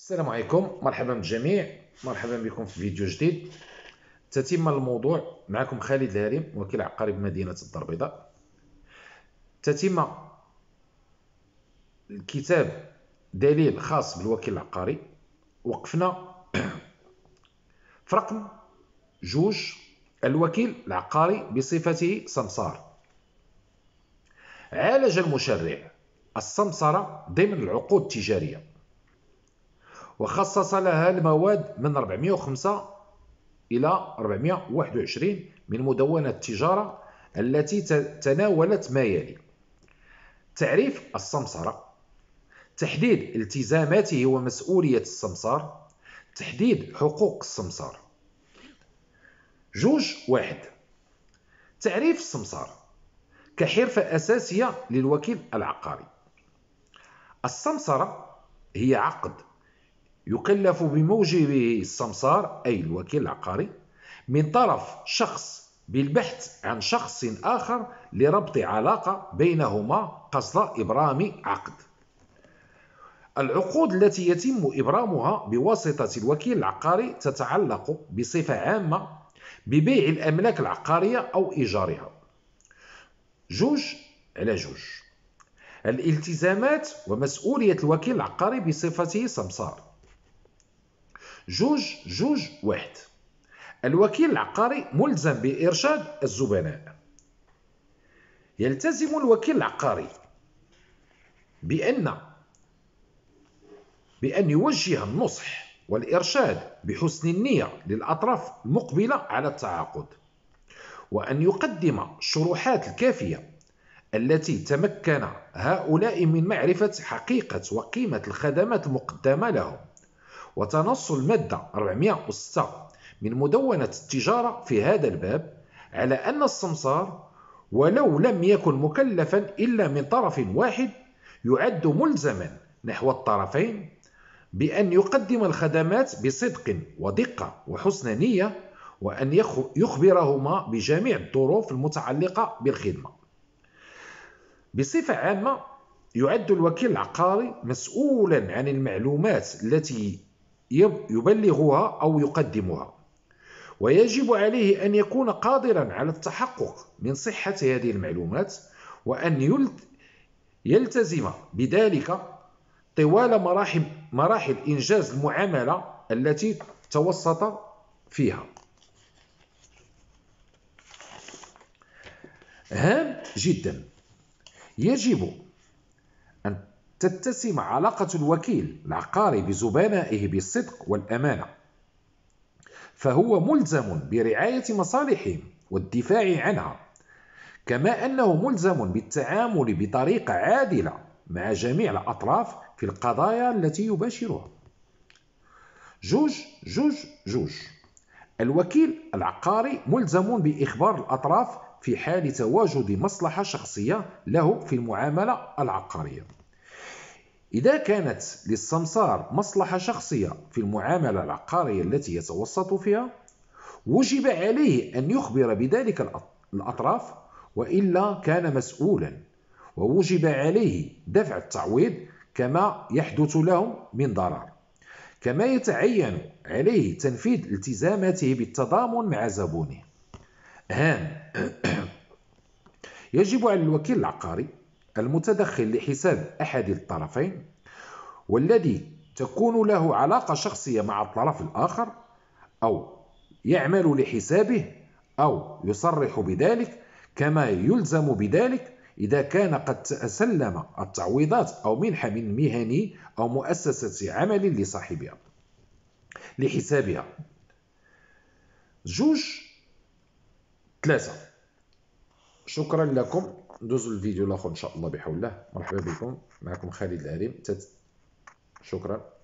السلام عليكم مرحبا بالجميع مرحبا بكم في فيديو جديد تتم الموضوع معكم خالد الهريم وكيل عقاري بمدينة الدار البيضاء تتم الكتاب دليل خاص بالوكيل العقاري وقفنا في رقم جوج الوكيل العقاري بصفته سمسار عالج المشرع السمسرة ضمن العقود التجارية وخصص لها المواد من 405 إلى 421 من مدونة التجارة التي تناولت ما يلي تعريف السمسرة تحديد التزاماته ومسؤولية السمسار تحديد حقوق السمسار جوج واحد تعريف السمسار كحرفة أساسية للوكيل العقاري السمسرة هي عقد يكلف بموجبه السمسار أي الوكيل العقاري من طرف شخص بالبحث عن شخص آخر لربط علاقة بينهما قصد إبرام عقد العقود التي يتم إبرامها بواسطة الوكيل العقاري تتعلق بصفة عامة ببيع الأملاك العقارية أو إيجارها جوج على جوج الالتزامات ومسؤولية الوكيل العقاري بصفته سمسار جوج جوج واحد الوكيل العقاري ملزم بإرشاد الزبناء يلتزم الوكيل العقاري بأن بأن يوجه النصح والإرشاد بحسن النية للأطراف المقبلة على التعاقد وأن يقدم الشروحات الكافية التي تمكن هؤلاء من معرفة حقيقة وقيمة الخدمات المقدمة لهم وتنص المادة 406 من مدونة التجارة في هذا الباب على أن السمسار ولو لم يكن مكلفا إلا من طرف واحد يعد ملزما نحو الطرفين بأن يقدم الخدمات بصدق ودقة وحسن نية وأن يخبرهما بجميع الظروف المتعلقة بالخدمة بصفة عامة يعد الوكيل العقاري مسؤولا عن المعلومات التي يبلغها أو يقدمها ويجب عليه أن يكون قادرا على التحقق من صحة هذه المعلومات وأن يلتزم بذلك طوال مراحل, مراحل إنجاز المعاملة التي توسط فيها هام جدا يجب تتسم علاقة الوكيل العقاري بزبنائه بالصدق والأمانة فهو ملزم برعاية مصالحهم والدفاع عنها كما أنه ملزم بالتعامل بطريقة عادلة مع جميع الأطراف في القضايا التي يباشرها جوج جوج جوج الوكيل العقاري ملزم بإخبار الأطراف في حال تواجد مصلحة شخصية له في المعاملة العقارية إذا كانت للسمسار مصلحة شخصية في المعاملة العقارية التي يتوسط فيها وجب عليه أن يخبر بذلك الأطراف وإلا كان مسؤولا ووجب عليه دفع التعويض كما يحدث لهم من ضرر كما يتعين عليه تنفيذ التزاماته بالتضامن مع زبونه هام يجب على الوكيل العقاري المتدخل لحساب أحد الطرفين والذي تكون له علاقة شخصية مع الطرف الآخر أو يعمل لحسابه أو يصرح بذلك كما يلزم بذلك إذا كان قد تسلم التعويضات أو منحة من مهني أو مؤسسة عمل لصاحبها لحسابها جوج ثلاثة شكرا لكم ندوزو للفيديو الاخر ان شاء الله بحول الله مرحبا بكم معكم خالد العريم شكرا